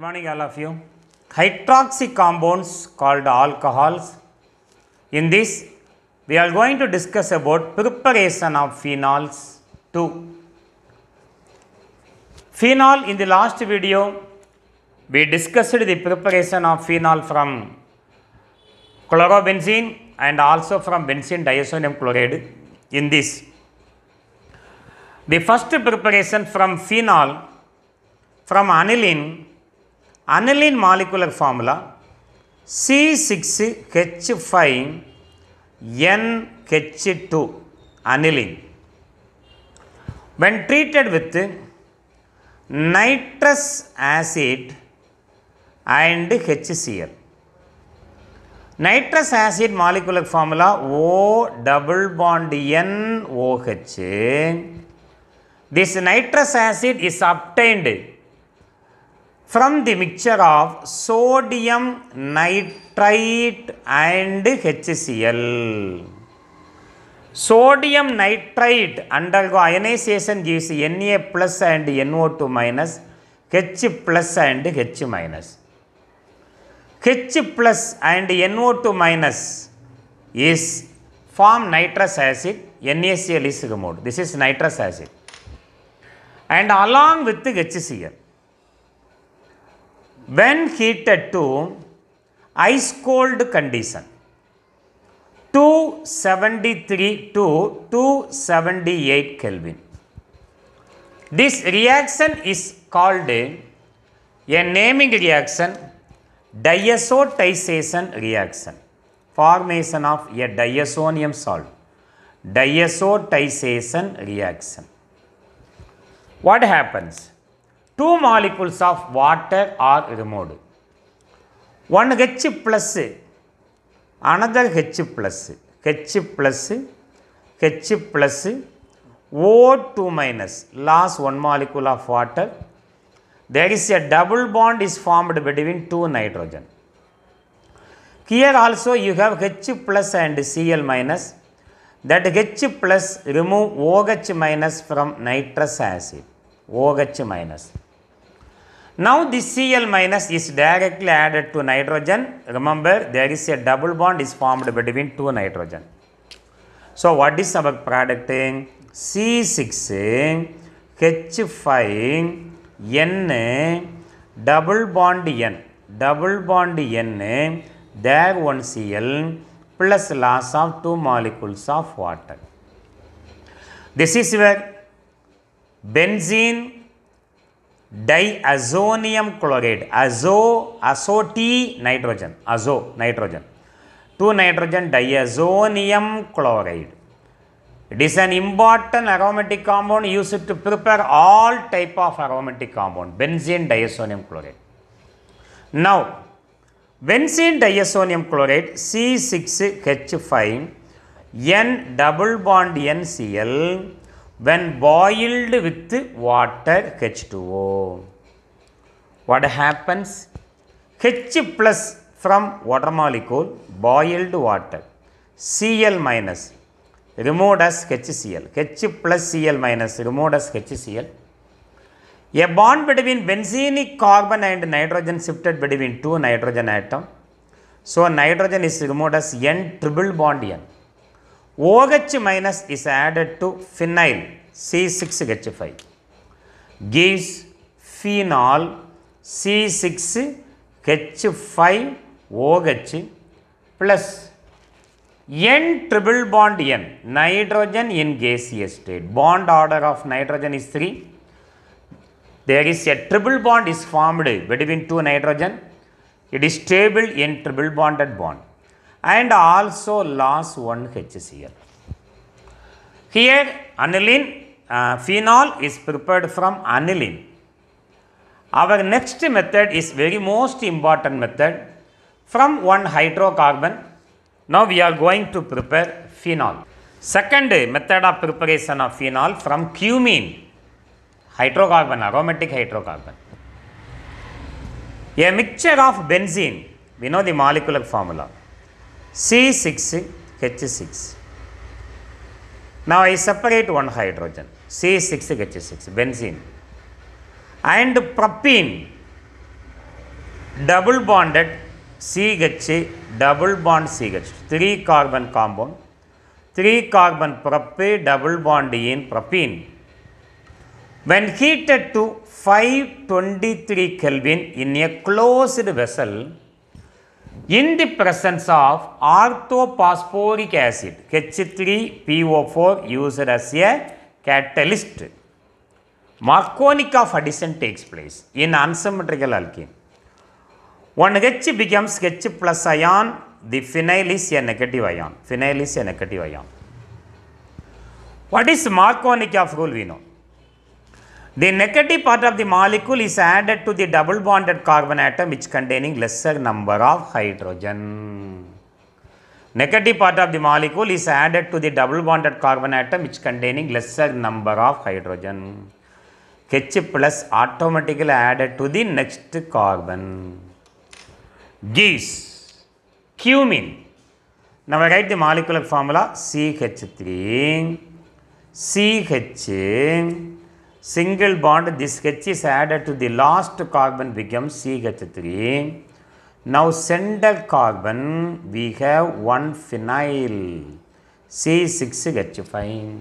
Good morning all of you. Hydroxy compounds called alcohols. In this we are going to discuss about preparation of phenols too. Phenol in the last video we discussed the preparation of phenol from chlorobenzene and also from benzene diazonium chloride in this. The first preparation from phenol from aniline aniline molecular formula C6H5NH2 aniline. When treated with nitrous acid and HCl. Nitrous acid molecular formula O double bond NOH. This nitrous acid is obtained from the mixture of sodium nitrite and HCl. Sodium nitrite undergo ionization gives Na plus and NO2 minus, H plus and H minus. H plus and NO2 minus is form nitrous acid, NaCl is removed. This is nitrous acid. And along with the HCl when heated to ice cold condition 273 to 278 Kelvin. This reaction is called a, a naming reaction diazotization reaction formation of a diazonium salt diazotization reaction. What happens? two molecules of water are removed one H plus another H plus H plus H plus O2 minus loss one molecule of water there is a double bond is formed between two nitrogen here also you have H plus and Cl minus that H plus remove OH minus from nitrous acid OH minus now this Cl minus is directly added to nitrogen. Remember there is a double bond is formed between two nitrogen. So what is our product? C6 H5 N double bond N double bond N there one Cl plus loss of two molecules of water. This is where benzene diazonium chloride azo azo t nitrogen azo nitrogen 2 nitrogen diazonium chloride it is an important aromatic compound used to prepare all type of aromatic compound benzene diazonium chloride now benzene diazonium chloride c6h5 n double bond ncl when boiled with water H2O. What happens? H plus from water molecule boiled water Cl minus removed as HCl H plus Cl minus removed as HCl. A bond between benzenic carbon and nitrogen shifted between two nitrogen atom. So, nitrogen is removed as N triple bond N. OH minus is added to phenyl C6H5 gives phenol C6H5OH plus N triple bond N nitrogen in gaseous state bond order of nitrogen is 3 there is a triple bond is formed between two nitrogen it is stable in triple bonded bond and also loss 1 HCl. Here aniline uh, phenol is prepared from aniline. Our next method is very most important method from one hydrocarbon. Now we are going to prepare phenol. Second method of preparation of phenol from cumene, hydrocarbon, aromatic hydrocarbon. A mixture of benzene, we know the molecular formula. C6H6. Now I separate one hydrogen, C6H6, benzene. And propene, double bonded CH, double bond CH, 3 carbon compound, 3 carbon propene, double bond in propene. When heated to 523 Kelvin in a closed vessel, in the presence of orthophosphoric acid H3PO4 used as a catalyst. Marconic of addition takes place in unsymmetrical alkene. One H becomes H plus ion, the phenyl is a negative ion. Phenyl is a negative ion. What is Marconic of rule we know? The negative part of the molecule is added to the double bonded carbon atom which containing lesser number of hydrogen. Negative part of the molecule is added to the double bonded carbon atom which containing lesser number of hydrogen. H plus automatically added to the next carbon. Gis, cumin. Now I write the molecular formula CH3 CH single bond this H is added to the last carbon becomes CH3. Now center carbon we have one phenyl C6H5.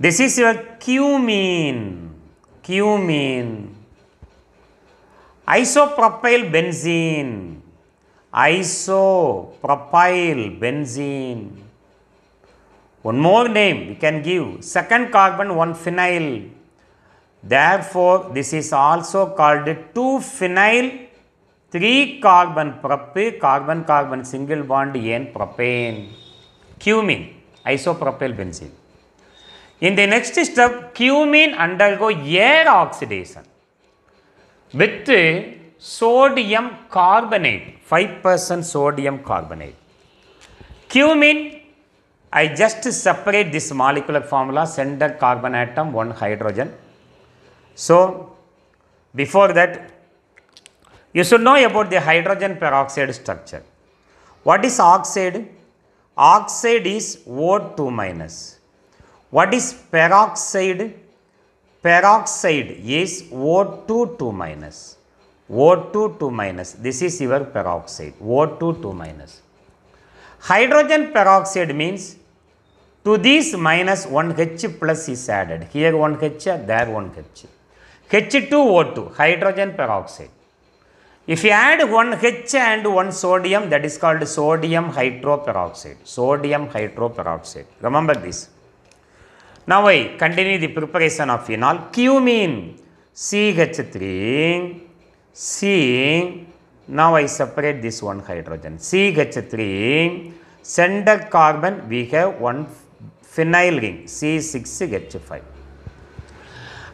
This is your cumene. Cumene. Isopropyl benzene. Isopropyl benzene. One more name we can give second carbon 1 phenyl. Therefore, this is also called 2 phenyl 3 carbon prop carbon carbon single bond n propane. Cumene isopropyl benzene. In the next step, cumene undergo air oxidation with sodium carbonate 5% sodium carbonate. Cumene I just separate this molecular formula center carbon atom one hydrogen. So, before that you should know about the hydrogen peroxide structure. What is oxide? Oxide is O2 minus. What is peroxide? Peroxide is O2 2 minus. O2 2 minus. This is your peroxide. O2 2 minus. Hydrogen peroxide means to this minus minus 1H plus is added. Here 1H, there 1H. H2O2, hydrogen peroxide. If you add 1 H and 1 sodium, that is called sodium hydroperoxide. Sodium hydroperoxide. Remember this. Now, I continue the preparation of phenol. Cumene, CH3, C. Now, I separate this one hydrogen. CH3, center carbon, we have one phenyl ring C6H5.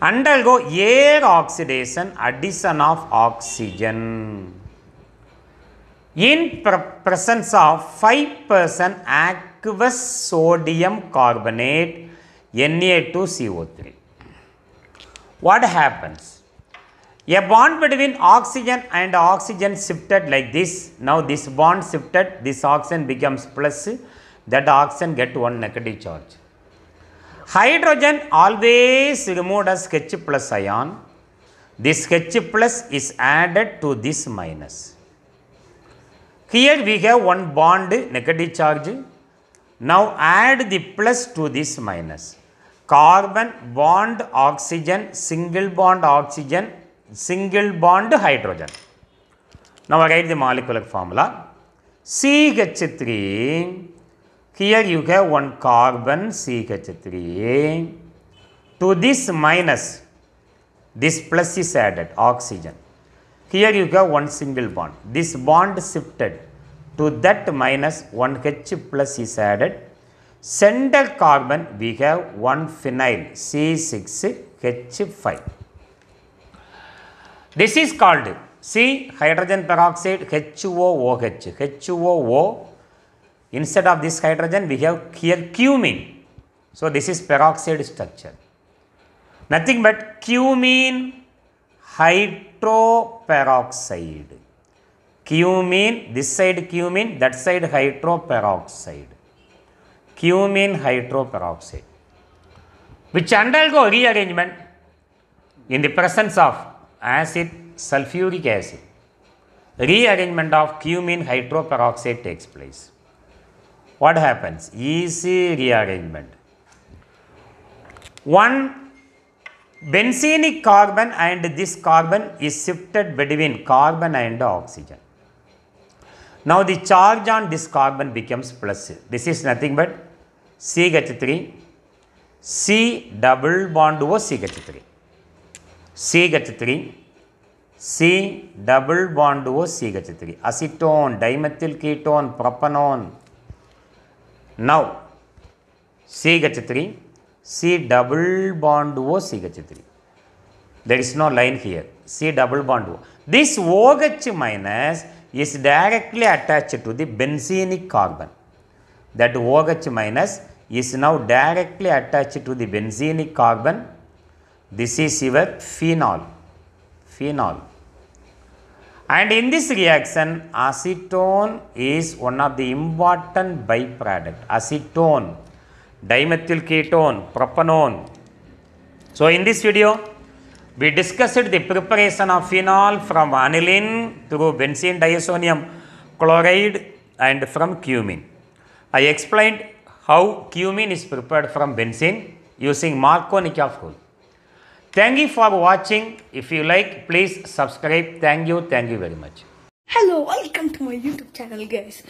Undergo air oxidation addition of oxygen in presence of 5% aqueous sodium carbonate Na2CO3. What happens? A bond between oxygen and oxygen shifted like this. Now this bond shifted, this oxygen becomes plus, that oxygen get one negative charge. Hydrogen always removed as H plus ion. This H plus is added to this minus. Here we have one bond negative charge. Now add the plus to this minus. Carbon bond oxygen, single bond oxygen, single bond hydrogen. Now I write the molecular formula. CH3 here you have one carbon CH3. To this minus, this plus is added, oxygen. Here you have one single bond. This bond shifted to that minus 1H plus is added. Center carbon we have 1 phenyl C6H5. This is called C hydrogen peroxide HOOH, HOO Instead of this hydrogen, we have here cumene. So, this is peroxide structure. Nothing but cumene hydroperoxide. Cumene, this side cumene, that side hydroperoxide. Cumene hydroperoxide, which undergo rearrangement in the presence of acid, sulfuric acid. Rearrangement of cumene hydroperoxide takes place what happens? Easy rearrangement. One benzenic carbon and this carbon is shifted between carbon and oxygen. Now the charge on this carbon becomes plus. This is nothing but CH3, C double bond over CH3. CH3, C double bond over CH3. Acetone, dimethyl ketone, propanone, now, CH3, C double bond O CH3. There is no line here. C double bond O. This OH minus is directly attached to the benzenic carbon. That OH minus is now directly attached to the benzenic carbon. This is your phenol. Phenol. And in this reaction, acetone is one of the important byproduct. Acetone, dimethyl ketone, propanone. So, in this video, we discussed the preparation of phenol from aniline through benzene diazonium chloride and from cumin. I explained how cumin is prepared from benzene using Markovnikov rule. Thank you for watching. If you like, please subscribe. Thank you. Thank you very much. Hello, welcome to my YouTube channel guys.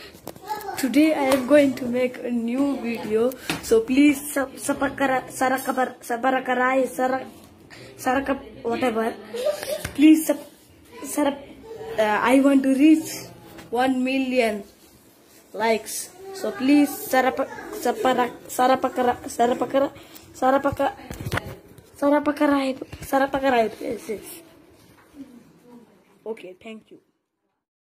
Today I am going to make a new video. So please sabarakarai sarakap whatever. Please sarap uh, I want to reach 1 million likes. So please sarap sarapakara sarapakara sarapakara sarapakara सारा पकड़ है सारा पकड़ है okay thank you